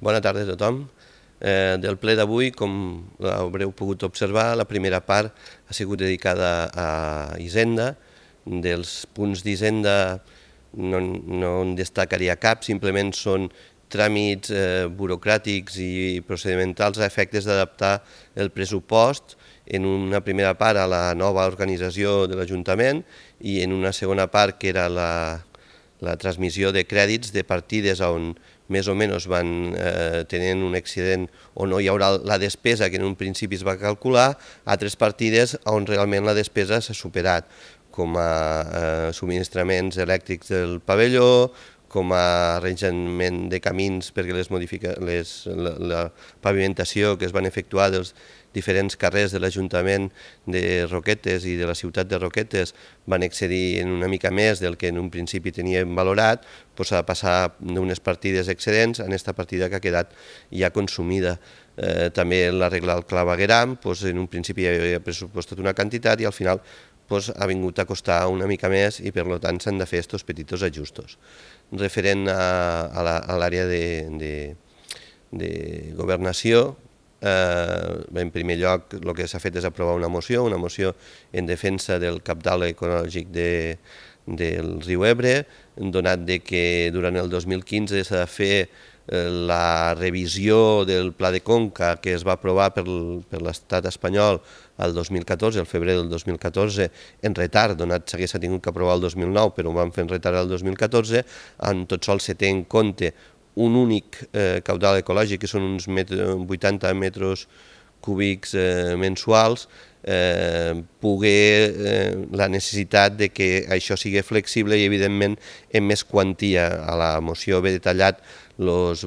Bona tarda a tothom. Eh, del ple d'avui, com haureu pogut observar, la primera part ha sigut dedicada a Hisenda. Dels punts d'Hisenda no, no en destacaria cap, simplement són tràmits eh, burocràtics i procedimentals a efectes d'adaptar el pressupost en una primera part a la nova organització de l'Ajuntament i en una segona part que era la la transmissió de crèdits de partides on més o menys van eh, tenint un accident o no hi haurà la despesa que en un principi es va calcular, altres partides on realment la despesa s'ha superat, com a eh, subministraments elèctrics del pavelló, com a arranjament de camins perquè les modifica, les, la, la pavimentació que es van efectuar dels diferents carrers de l'Ajuntament de Roquetes i de la ciutat de Roquetes van excedir en una mica més del que en un principi teníem valorat, doncs ha de passar d'unes partides excedents en aquesta partida que ha quedat ja consumida. Eh, també l'arregla del clavegueram, doncs en un principi ja havia pressupostat una quantitat i al final pues, ha vingut a costar una mica més i per tant s'han de fer aquests petits ajustos. Referent a, l'àrea de, de, de governació, Eh, en primer lloc, el que s'ha fet és aprovar una moció, una moció en defensa del capdal ecològic de, del riu Ebre, donat de que durant el 2015 s'ha de fer Eh, la revisió del Pla de Conca que es va aprovar per, per l'estat espanyol al 2014, el febrer del 2014, en retard, donat que s'hagués tingut que aprovar el 2009, però ho van fer en retard al 2014, en tot sol se té en compte un únic eh, caudal ecològic, que són uns 80 metres cúbics eh, mensuals, eh, poder, eh, la necessitat de que això sigui flexible i, evidentment, en més quantia. A la moció ve detallat els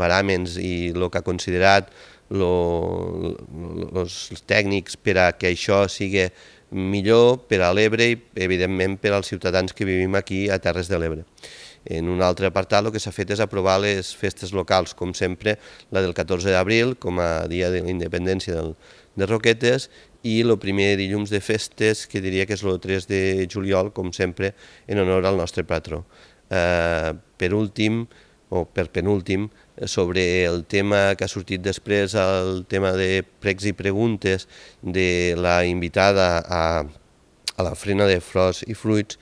baràmens mm, i el que ha considerat els tècnics per a que això sigui millor per a l'Ebre i, evidentment, per als ciutadans que vivim aquí a Terres de l'Ebre. En un altre apartat el que s'ha fet és aprovar les festes locals, com sempre la del 14 d'abril, com a dia de la independència del, de Roquetes, i el primer dilluns de festes, que diria que és el 3 de juliol, com sempre, en honor al nostre patró. Eh, per últim, o per penúltim, sobre el tema que ha sortit després, el tema de pregs i preguntes de la invitada a, a la frena de flors i fruits,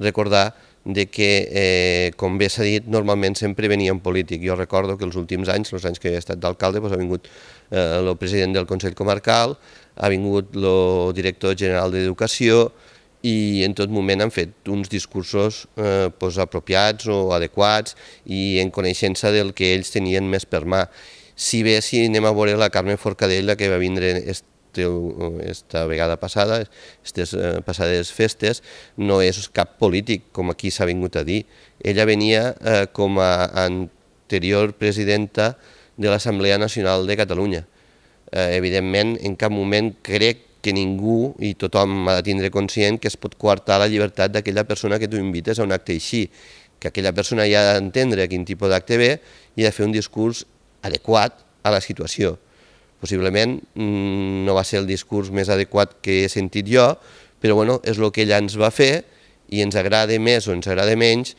recordar de que, eh, com bé s'ha dit, normalment sempre venia un polític. Jo recordo que els últims anys, els anys que he estat d'alcalde, doncs ha vingut eh, el president del Consell Comarcal, ha vingut el director general d'Educació, i en tot moment han fet uns discursos eh, doncs, apropiats o adequats i en coneixença del que ells tenien més per mà. Si bé, si anem a veure la Carme Forcadell, la que va vindre estiu, esta vegada passada, aquestes eh, passades festes, no és cap polític, com aquí s'ha vingut a dir. Ella venia eh, com a anterior presidenta de l'Assemblea Nacional de Catalunya. Eh, evidentment, en cap moment crec que ningú i tothom ha de tindre conscient que es pot coartar la llibertat d'aquella persona que tu invites a un acte així, que aquella persona ja ha d'entendre quin tipus d'acte ve i ha de fer un discurs adequat a la situació. Possiblement mm, no va ser el discurs més adequat que he sentit jo, però bueno, és el que ella ens va fer i ens agrada més o ens agrada menys,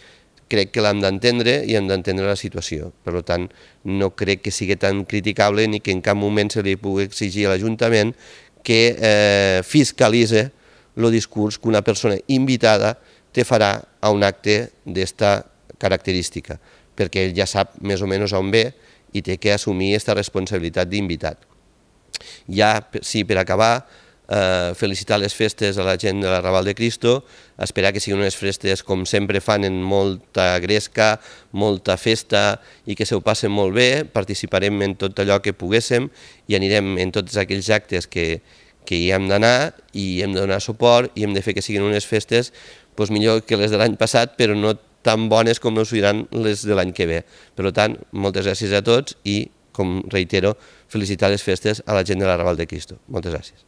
crec que l'hem d'entendre i hem d'entendre la situació. Per tant, no crec que sigui tan criticable ni que en cap moment se li pugui exigir a l'Ajuntament que eh, fiscalitzi el discurs que una persona invitada te farà a un acte d'esta característica, perquè ell ja sap més o menys on ve, i té que assumir aquesta responsabilitat d'invitat. Ja, sí, per acabar, eh, felicitar les festes a la gent de la Raval de Cristo, esperar que siguin unes festes com sempre fan en molta gresca, molta festa i que se ho passen molt bé, participarem en tot allò que poguéssim i anirem en tots aquells actes que, que hi hem d'anar i hem de donar suport i hem de fer que siguin unes festes doncs millor que les de l'any passat, però no tan bones com no ho seran les de l'any que ve. Per tant, moltes gràcies a tots i, com reitero, felicitar les festes a la gent de la Raval de Cristo. Moltes gràcies.